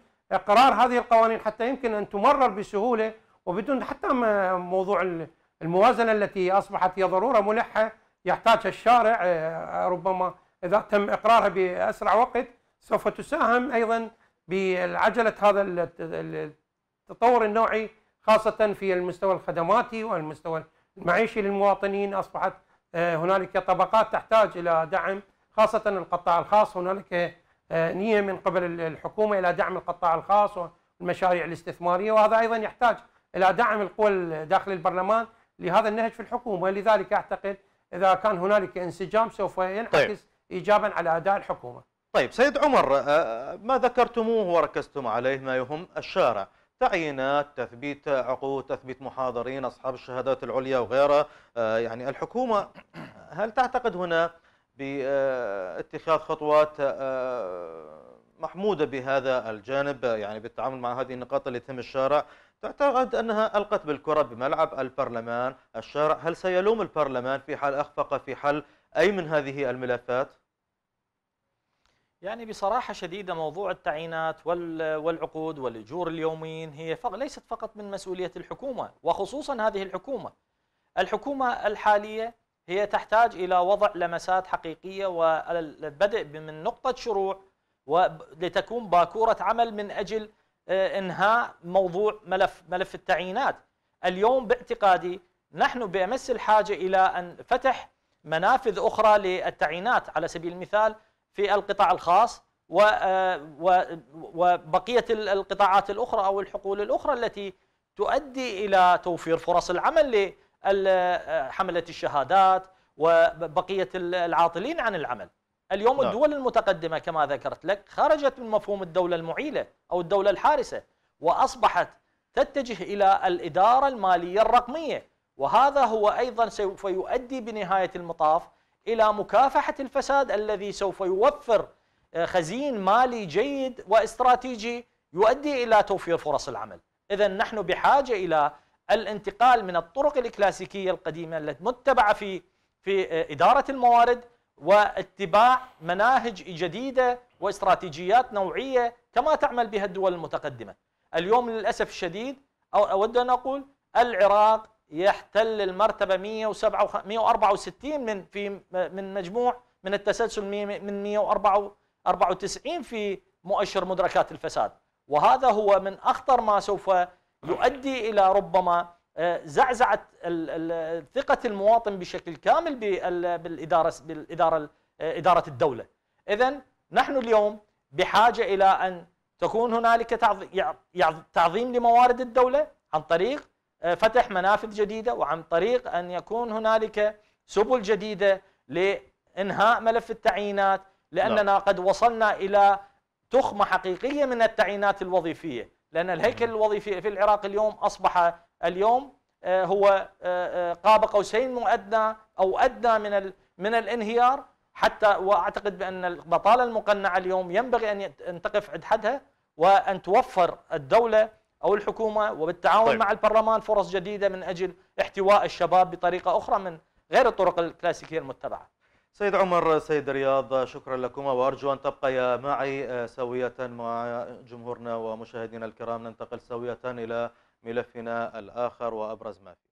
قرار هذه القوانين حتى يمكن ان تمرر بسهوله وبدون حتى موضوع الموازنه التي اصبحت هي ضروره ملحه يحتاجها الشارع آه، ربما اذا تم اقرارها باسرع وقت سوف تساهم ايضا بالعجله هذا التطور النوعي خاصه في المستوى الخدماتي والمستوى المعيشي للمواطنين اصبحت آه، هنالك طبقات تحتاج الى دعم خاصه القطاع الخاص هنالك آه، نيه من قبل الحكومه الى دعم القطاع الخاص والمشاريع الاستثماريه وهذا ايضا يحتاج الى دعم القوى داخل البرلمان لهذا النهج في الحكومه لذلك اعتقد اذا كان هنالك انسجام سوف ينعكس طيب. ايجابا على اداء الحكومه طيب سيد عمر آه، آه، ما ذكرتموه وركزتم عليه ما يهم الشارع تعيينات تثبيت عقود تثبيت محاضرين أصحاب الشهادات العليا وغيرها آه، يعني الحكومة هل تعتقد هنا باتخاذ خطوات محمودة بهذا الجانب يعني بالتعامل مع هذه النقاط اللي تهم الشارع تعتقد أنها ألقت بالكرة بملعب البرلمان الشارع هل سيلوم البرلمان في حال أخفق في حل أي من هذه الملفات؟ يعني بصراحة شديدة موضوع التعيينات والعقود والأجور اليوميين هي ليست فقط من مسؤولية الحكومة وخصوصا هذه الحكومة الحكومة الحالية هي تحتاج إلى وضع لمسات حقيقية والبدء من نقطة شروع ولتكون باكورة عمل من أجل آه، إنهاء موضوع ملف ملف التعيينات اليوم باعتقادي نحن بأمس الحاجة إلى أن فتح منافذ أخرى للتعيينات على سبيل المثال في القطاع الخاص آه، وبقية القطاعات الأخرى أو الحقول الأخرى التي تؤدي إلى توفير فرص العمل لحملة آه، الشهادات وبقية العاطلين عن العمل اليوم لا. نعم. الدول المتقدمة كما ذكرت لك خرجت من مفهوم الدولة المعيلة أو الدولة الحارسة وأصبحت تتجه إلى الإدارة المالية الرقمية وهذا هو أيضا سوف يؤدي بنهاية المطاف الى مكافحه الفساد الذي سوف يوفر آه، خزين مالي جيد واستراتيجي يؤدي الى توفير فرص العمل. اذا نحن بحاجه الى الانتقال من الطرق الكلاسيكيه القديمه التي متبعه في في آه، اداره الموارد واتباع مناهج جديده واستراتيجيات نوعيه كما تعمل بها الدول المتقدمه. اليوم للاسف الشديد اود ان اقول العراق يحتل المرتبة 164 من في من مجموع من التسلسل من 194 في مؤشر مدركات الفساد وهذا هو من أخطر ما سوف يؤدي إلى ربما آه، زعزعة ثقة المواطن بشكل كامل بالإدارة بالإدارة آه، إدارة الدولة إذا نحن اليوم بحاجة إلى أن تكون هنالك تعظيم لموارد الدولة عن طريق آه، فتح منافذ جديده وعن طريق ان يكون هنالك سبل جديده لانهاء ملف التعيينات لاننا لا. نعم. قد وصلنا الى تخمه حقيقيه من التعيينات الوظيفيه لان الهيكل نعم. الوظيفي في العراق اليوم اصبح اليوم آه، هو آه، قاب قوسين مؤدنى او ادنى من من الانهيار حتى واعتقد بان البطاله المقنعه اليوم ينبغي ان تقف عند حدها وان توفر الدوله أو الحكومة وبالتعاون طيب. مع البرلمان فرص جديدة من أجل احتواء الشباب بطريقة أخرى من غير الطرق الكلاسيكية المتبعة سيد عمر سيد رياض شكرا لكما وأرجو أن تبقيا معي آه، سوية مع جمهورنا ومشاهدينا الكرام ننتقل سوية إلى ملفنا الآخر وأبرز ما فيه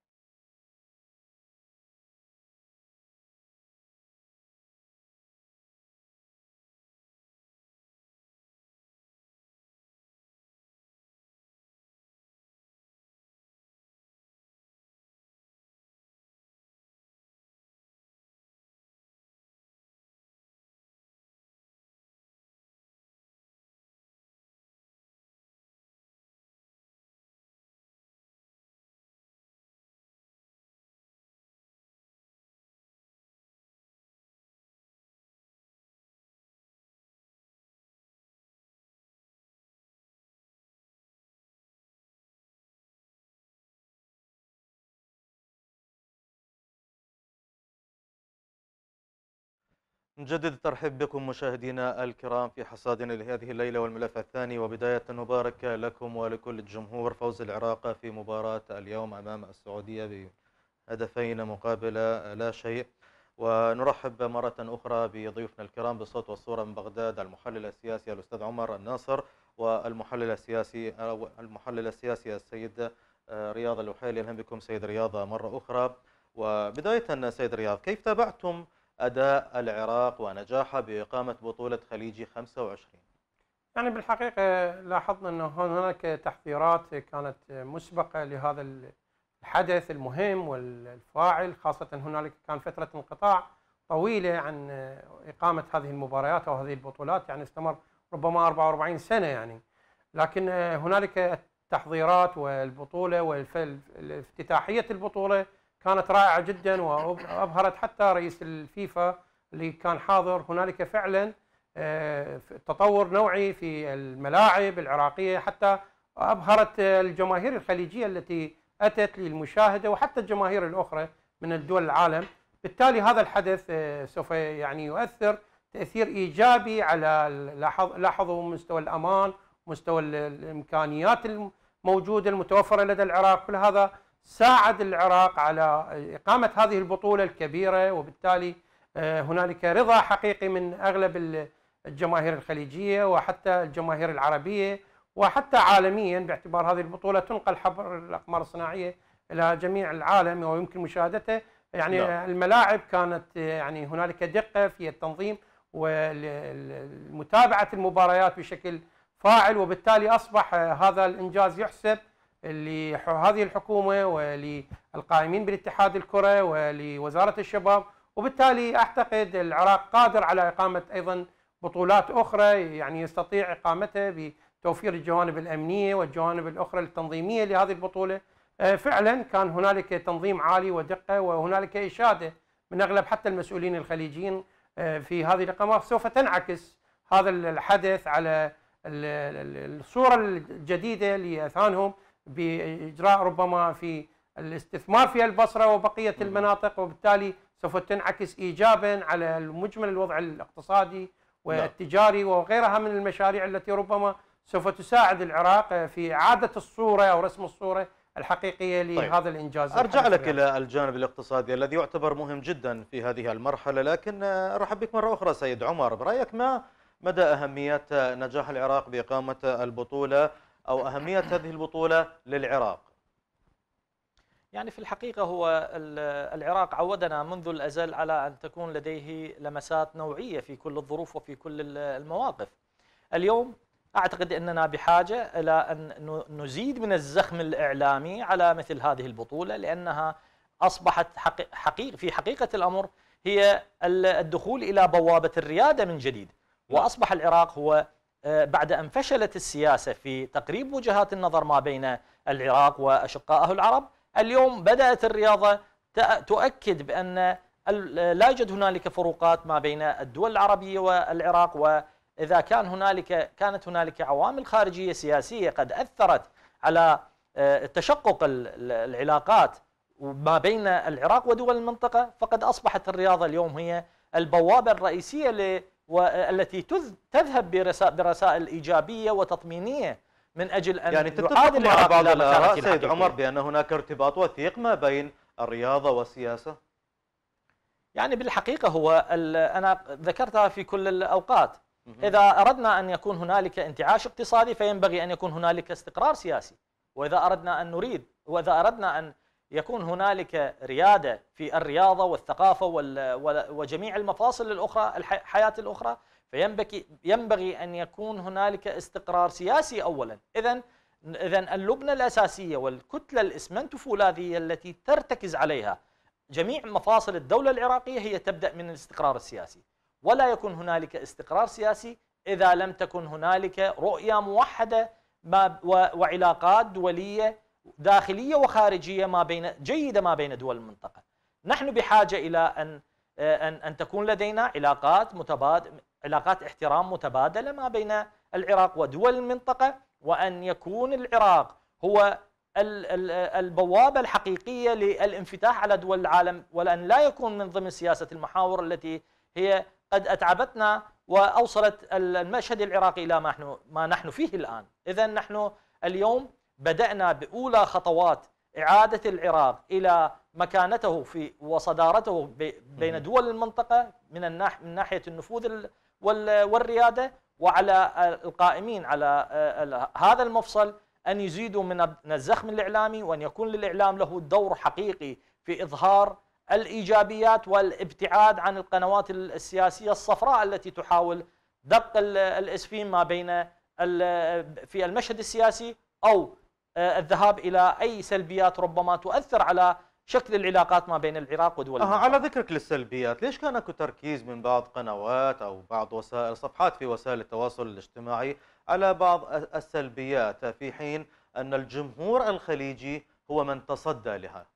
نجدد الترحيب بكم مشاهدينا الكرام في حصادنا لهذه الليلة والملف الثاني وبداية نبارك لكم ولكل الجمهور فوز العراق في مباراة اليوم أمام السعودية بهدفين مقابل لا شيء ونرحب مرة أخرى بضيوفنا الكرام بالصوت والصورة من بغداد المحلل السياسي الأستاذ عمر الناصر والمحلل السياسي المحلل السياسي السيد رياض الوحيلي أهلا بكم سيد رياض مرة أخرى وبداية سيد رياض كيف تابعتم أداء العراق ونجاحه بإقامة بطولة خليجي 25 يعني بالحقيقة لاحظنا أن هناك تحذيرات كانت مسبقة لهذا الحدث المهم والفاعل خاصة هنالك كان فترة انقطاع طويلة عن إقامة هذه المباريات أو هذه البطولات يعني استمر ربما 44 سنة يعني لكن هنالك التحضيرات والبطولة والافتتاحية البطولة كانت رائعه جدا وابهرت حتى رئيس الفيفا اللي كان حاضر هنالك فعلا آه، تطور نوعي في الملاعب العراقيه حتى ابهرت الجماهير الخليجيه التي اتت للمشاهده وحتى الجماهير الاخرى من الدول العالم بالتالي هذا الحدث آه، سوف يعني يؤثر تاثير ايجابي على لاحظوا مستوى الامان مستوى الامكانيات الموجوده المتوفره لدى العراق كل هذا ساعد العراق على إقامة هذه البطولة الكبيرة وبالتالي آه، هنالك رضا حقيقي من أغلب الجماهير الخليجية وحتى الجماهير العربية وحتى عالميا باعتبار هذه البطولة تنقل حبر الأقمار الصناعية إلى جميع العالم ويمكن مشاهدته يعني لا. نعم. آه، الملاعب كانت آه، يعني هنالك دقة في التنظيم ومتابعة المباريات بشكل فاعل وبالتالي أصبح هذا الإنجاز يحسب هذه الحكومه وللقائمين بالاتحاد الكره ولوزاره الشباب وبالتالي اعتقد العراق قادر على اقامه ايضا بطولات اخرى يعني يستطيع اقامتها بتوفير الجوانب الامنيه والجوانب الاخرى التنظيميه لهذه البطوله آه، فعلا كان هنالك تنظيم عالي ودقه وهنالك اشاده من اغلب حتى المسؤولين الخليجيين آه، في هذه الاقامه سوف تنعكس هذا الحدث على الصوره الجديده لاذهانهم باجراء ربما في الاستثمار في البصره وبقيه المناطق وبالتالي سوف تنعكس ايجابا على مجمل الوضع الاقتصادي والتجاري نعم. وغيرها من المشاريع التي ربما سوف تساعد العراق في اعاده الصوره او رسم الصوره الحقيقيه لهذا طيب. الانجاز ارجع لك الى الجانب الاقتصادي الذي يعتبر مهم جدا في هذه المرحله لكن ارحب بك مره اخرى سيد عمر برايك ما مدى اهميه نجاح العراق باقامه البطوله أو أهمية هذه البطولة للعراق يعني في الحقيقة هو العراق عودنا منذ الأزل على أن تكون لديه لمسات نوعية في كل الظروف وفي كل المواقف اليوم أعتقد أننا بحاجة إلى أن نزيد من الزخم الإعلامي على مثل هذه البطولة لأنها أصبحت حقيق في حقيقة الأمر هي الدخول إلى بوابة الريادة من جديد نعم. وأصبح العراق هو آه، بعد أن فشلت السياسة في تقريب وجهات النظر ما بين العراق وأشقائه العرب اليوم بدأت الرياضة تؤكد بأن لا يوجد هنالك فروقات ما بين الدول العربية والعراق وإذا كان هنالك كانت هنالك عوامل خارجية سياسية قد أثرت على آه، تشقق العلاقات ما بين العراق ودول المنطقة فقد أصبحت الرياضة اليوم هي البوابة الرئيسية والتي تذهب برسائل ايجابيه وتطمينيه من اجل ان يعني تتفق مع بعض الاراء سيد عمر بان هناك ارتباط وثيق ما بين الرياضه والسياسه يعني بالحقيقه هو انا ذكرتها في كل الاوقات اذا اردنا ان يكون هنالك انتعاش اقتصادي فينبغي ان يكون هنالك استقرار سياسي واذا اردنا ان نريد واذا اردنا ان يكون هنالك رياده في الرياضه والثقافه وجميع المفاصل الاخرى الحياه الاخرى فينبغي ينبغي ان يكون هنالك استقرار سياسي اولا اذا اذا اللبنه الاساسيه والكتله الاسمنت فولاذيه التي ترتكز عليها جميع مفاصل الدوله العراقيه هي تبدا من الاستقرار السياسي ولا يكون هنالك استقرار سياسي اذا لم تكن هنالك رؤيه موحده وعلاقات دوليه داخلية وخارجية ما بين جيدة ما بين دول المنطقة نحن بحاجة إلى أن آه، أن أن تكون لدينا علاقات متبادل علاقات احترام متبادلة ما بين العراق ودول المنطقة وأن يكون العراق هو البوابة الحقيقية للانفتاح على دول العالم ولأن لا يكون من ضمن سياسة المحاور التي هي قد أتعبتنا وأوصلت المشهد العراقي إلى ما نحن ما نحن فيه الآن إذا نحن اليوم بدأنا بأولى خطوات إعادة العراق إلى مكانته في وصدارته بين دول المنطقة من من ناحية النفوذ والريادة وعلى القائمين على آه، هذا المفصل أن يزيدوا من الزخم الإعلامي وأن يكون للإعلام له دور حقيقي في إظهار الإيجابيات والابتعاد عن القنوات السياسية الصفراء التي تحاول دق الإسفين ما بين في المشهد السياسي أو آه، الذهاب الى اي سلبيات ربما تؤثر على شكل العلاقات ما بين العراق ودول آه على ذكرك للسلبيات ليش كان اكو تركيز من بعض قنوات او بعض وسائل صفحات في وسائل التواصل الاجتماعي على بعض السلبيات في حين ان الجمهور الخليجي هو من تصدى لها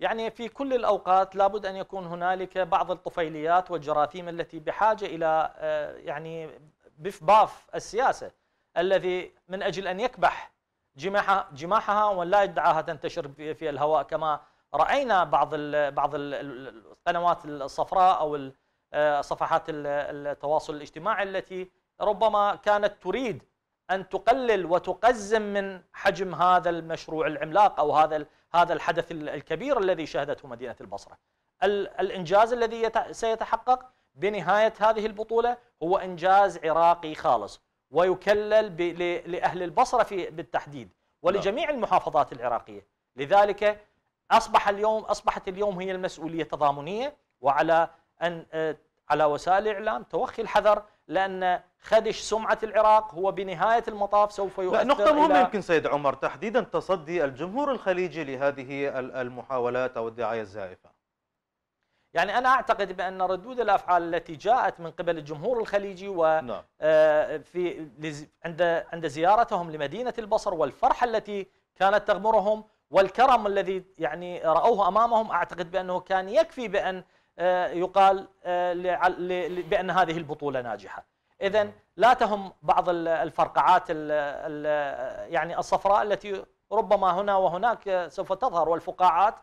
يعني في كل الأوقات لابد أن يكون هنالك بعض الطفيليات والجراثيم التي بحاجة إلى آه، يعني بفباف السياسة الذي من أجل أن يكبح جماحها, جماحها ولا يدعاها تنتشر في الهواء كما راينا بعض بعض القنوات الصفراء او آه، صفحات التواصل الاجتماعي التي ربما كانت تريد ان تقلل وتقزم من حجم هذا المشروع العملاق او هذا هذا الحدث الكبير الذي شهدته مدينه البصره. الانجاز الذي سيتحقق بنهايه هذه البطوله هو انجاز عراقي خالص، ويكلل لأهل البصرة في بالتحديد ولجميع نعم. المحافظات العراقية لذلك أصبح اليوم أصبحت اليوم هي المسؤولية تضامنية وعلى أن آه، على وسائل الإعلام توخي الحذر لأن خدش سمعة العراق هو بنهاية المطاف سوف يؤثر نقطة مهمة يمكن سيد عمر تحديدا تصدي الجمهور الخليجي لهذه المحاولات أو الدعاية الزائفة يعني أنا أعتقد بأن ردود الأفعال التي جاءت من قبل الجمهور الخليجي و نعم. آه، في عند عند زيارتهم لمدينة البصر والفرحة التي كانت تغمرهم والكرم الذي يعني رأوه أمامهم أعتقد بأنه كان يكفي بأن آه، يقال آه، بأن هذه البطولة ناجحة إذا نعم. لا تهم بعض الفرقعات يعني الصفراء التي ربما هنا وهناك سوف تظهر والفقاعات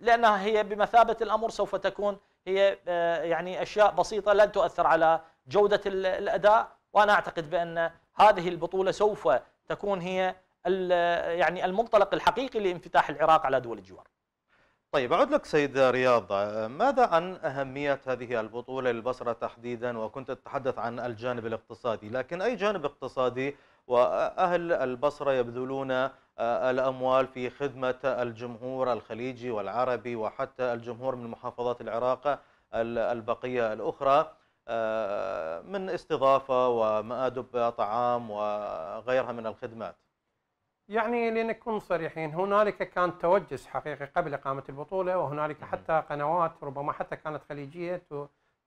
لانها هي بمثابه الامر سوف تكون هي آه، يعني اشياء بسيطه لن تؤثر على جوده الاداء وانا اعتقد بان هذه البطوله سوف تكون هي يعني المنطلق الحقيقي لانفتاح العراق على دول الجوار. طيب اعود لك سيد رياض ماذا عن اهميه هذه البطوله للبصره تحديدا وكنت تتحدث عن الجانب الاقتصادي لكن اي جانب اقتصادي واهل البصره يبذلون آه، الأموال في خدمة الجمهور الخليجي والعربي وحتى الجمهور من محافظات العراق البقية الأخرى آه، من استضافة ومآدب طعام وغيرها من الخدمات يعني لنكون صريحين هنالك كان توجس حقيقي قبل إقامة البطولة وهنالك حتى قنوات ربما حتى كانت خليجية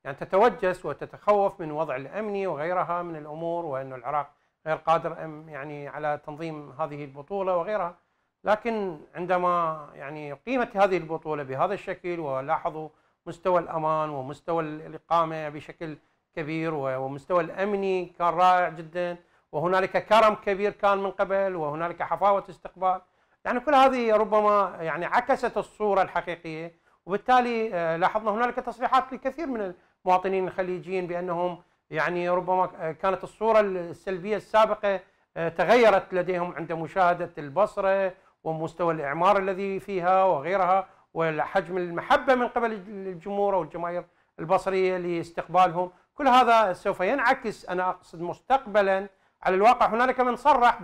يعني تتوجس وتتخوف من وضع الأمني وغيرها من الأمور وأن العراق غير قادر يعني على تنظيم هذه البطوله وغيرها لكن عندما يعني قيمه هذه البطوله بهذا الشكل ولاحظوا مستوى الامان ومستوى الاقامه بشكل كبير ومستوى الامني كان رائع جدا وهنالك كرم كبير كان من قبل وهنالك حفاوه استقبال يعني كل هذه ربما يعني عكست الصوره الحقيقيه وبالتالي آه، لاحظنا هنالك تصريحات لكثير من المواطنين الخليجيين بانهم يعني ربما كانت الصورة السلبية السابقة آه، تغيرت لديهم عند مشاهدة البصرة ومستوى الإعمار الذي فيها وغيرها وحجم المحبة من قبل الجمهور أو الجماهير البصرية لاستقبالهم كل هذا سوف ينعكس أنا أقصد مستقبلا على الواقع هنالك من صرح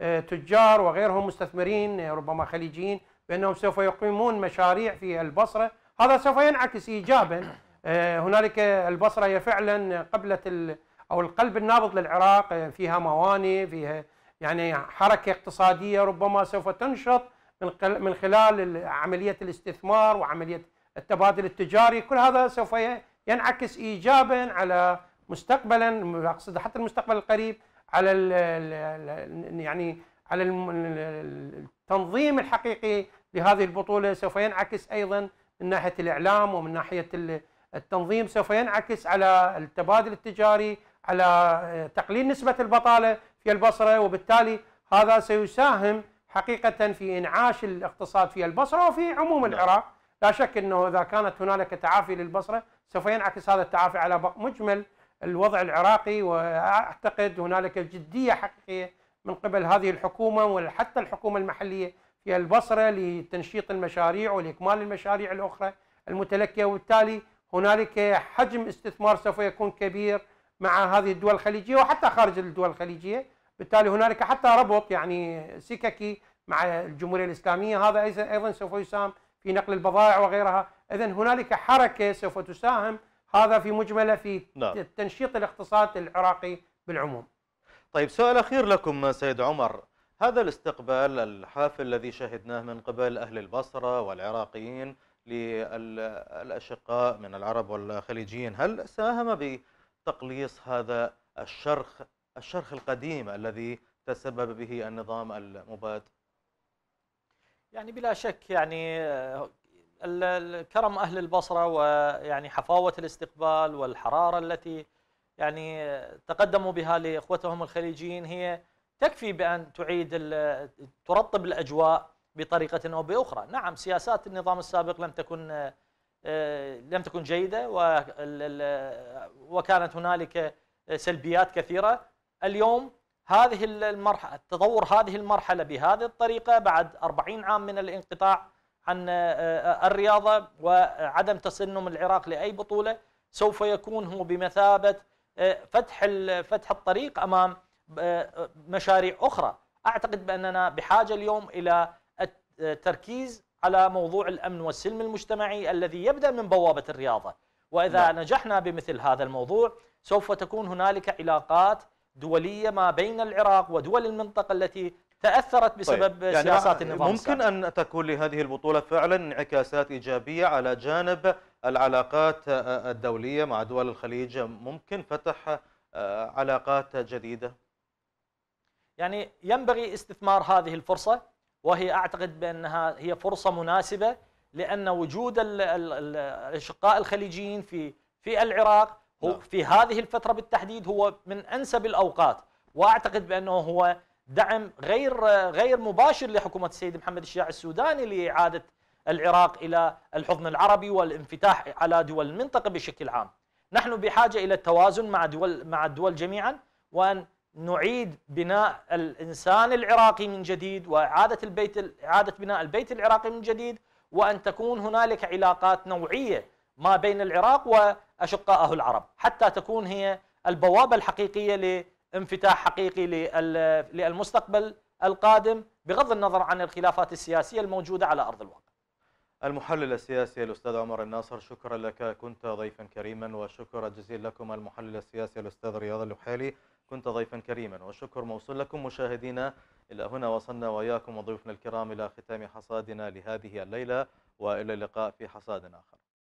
بتجار وغيرهم مستثمرين ربما خليجيين بأنهم سوف يقيمون مشاريع في البصرة هذا سوف ينعكس إيجابا آه، هنالك البصره هي فعلا قبله او القلب النابض للعراق آه، فيها موانئ فيها يعني حركه اقتصاديه ربما سوف تنشط من من خلال عمليه الاستثمار وعمليه التبادل التجاري كل هذا سوف ينعكس ايجابا على مستقبلا اقصد حتى المستقبل القريب على الـ يعني على التنظيم الحقيقي لهذه البطوله سوف ينعكس ايضا من ناحيه الاعلام ومن ناحيه التنظيم سوف ينعكس على التبادل التجاري على آه، تقليل نسبة البطالة في البصرة وبالتالي هذا سيساهم حقيقة في إنعاش الاقتصاد في البصرة وفي عموم نعم. العراق لا شك أنه إذا كانت هنالك تعافي للبصرة سوف ينعكس هذا التعافي على مجمل الوضع العراقي وأعتقد هنالك جدية حقيقية من قبل هذه الحكومة وحتى الحكومة المحلية في البصرة لتنشيط المشاريع ولإكمال المشاريع الأخرى المتلكية وبالتالي هنالك حجم استثمار سوف يكون كبير مع هذه الدول الخليجيه وحتى خارج الدول الخليجيه بالتالي هنالك حتى ربط يعني سككي مع الجمهوريه الاسلاميه هذا ايضا سوف يساهم في نقل البضائع وغيرها اذا هنالك حركه سوف تساهم هذا في مجمله في نعم. تنشيط الاقتصاد العراقي بالعموم طيب سؤال اخير لكم سيد عمر هذا الاستقبال الحافل الذي شهدناه من قبل اهل البصره والعراقيين للأشقاء من العرب والخليجيين هل ساهم بتقليص هذا الشرخ الشرخ القديم الذي تسبب به النظام المباد يعني بلا شك يعني كرم أهل البصرة ويعني حفاوة الاستقبال والحرارة التي يعني تقدموا بها لإخوتهم الخليجيين هي تكفي بأن تعيد ترطب الأجواء بطريقة أو بأخرى نعم سياسات النظام السابق لم تكن آه، آه، لم تكن جيدة وكانت هنالك آه، سلبيات كثيرة اليوم هذه المرحلة تطور هذه المرحلة بهذه الطريقة بعد 40 عام من الانقطاع عن الرياضة وعدم تسنم العراق لأي بطولة سوف يكون هو بمثابة فتح فتح الطريق أمام مشاريع أخرى أعتقد بأننا بحاجة اليوم إلى تركيز على موضوع الأمن والسلم المجتمعي الذي يبدأ من بوابة الرياضة وإذا لا. نعم. نجحنا بمثل هذا الموضوع سوف تكون هنالك علاقات دولية ما بين العراق ودول المنطقة التي تأثرت طيب، بسبب طيب. يعني سياسات النظام ممكن أن تكون لهذه البطولة فعلا انعكاسات إيجابية على جانب العلاقات آه، آه، الدولية مع دول الخليج ممكن فتح آه، علاقات جديدة يعني ينبغي استثمار هذه الفرصة وهي أعتقد بأنها هي فرصة مناسبة لأن وجود الأشقاء الخليجيين في في العراق هو نعم. في هذه الفترة بالتحديد هو من أنسب الأوقات وأعتقد بأنه هو دعم غير غير مباشر لحكومة السيد محمد الشياع السوداني لإعادة العراق إلى الحضن العربي والانفتاح على دول المنطقة بشكل عام نحن بحاجة إلى التوازن مع دول مع الدول جميعا وأن نعيد بناء الانسان العراقي من جديد واعاده البيت اعاده بناء البيت العراقي من جديد وان تكون هنالك علاقات نوعيه ما بين العراق واشقائه العرب حتى تكون هي البوابه الحقيقيه لانفتاح حقيقي للمستقبل القادم بغض النظر عن الخلافات السياسيه الموجوده على ارض الواقع. المحلل السياسي الاستاذ عمر الناصر شكرا لك كنت ضيفا كريما وشكرا جزيلا لكم المحلل السياسي الاستاذ رياض اللوحالي كنت ضيفا كريما والشكر موصول لكم مشاهدينا إلى هنا وصلنا وإياكم وضيوفنا الكرام إلى ختام حصادنا لهذه الليلة وإلى اللقاء في حصاد آخر